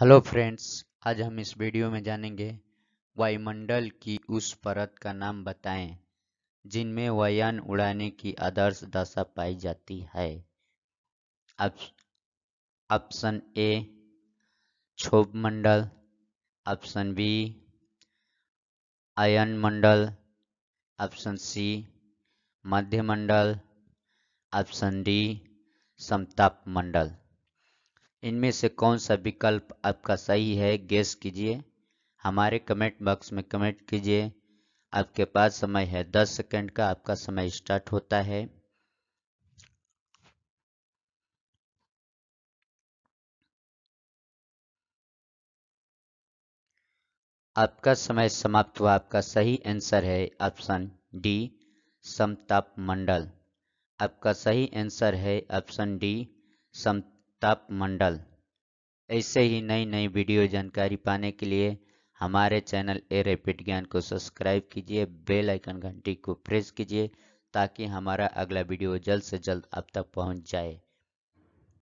hello friends आज हम इस वीडियो में जानेंगे वायुमंडल की उस परत का नाम बताएं जिनमें वायन उड़ाने की आदर्श दशा पाई जाती है ऑप्शन ए क्षोभ मंडल ऑप्शन बी आयन मंडल ऑप्शन सी मध्यमंडल ऑप्शन डी समताप मंडल इनमें से कौन सा विकल्प आपका सही है गेस कीजिए हमारे कमेंट बॉक्स में कमेंट कीजिए आपके पास समय है 10 सेकंड का आपका समय स्टार्ट होता है आपका समय समाप्त हुआ आपका सही आंसर है ऑप्शन डी समताप मंडल आपका सही आंसर है ऑप्शन डी समताप तापमंडल ऐसे ही नई नई वीडियो जानकारी पाने के लिए हमारे चैनल ए रेपिड ज्ञान को सब्सक्राइब कीजिए बेल आइकन घंटी को प्रेस कीजिए ताकि हमारा अगला वीडियो जल्द से जल्द आप तक पहुंच जाए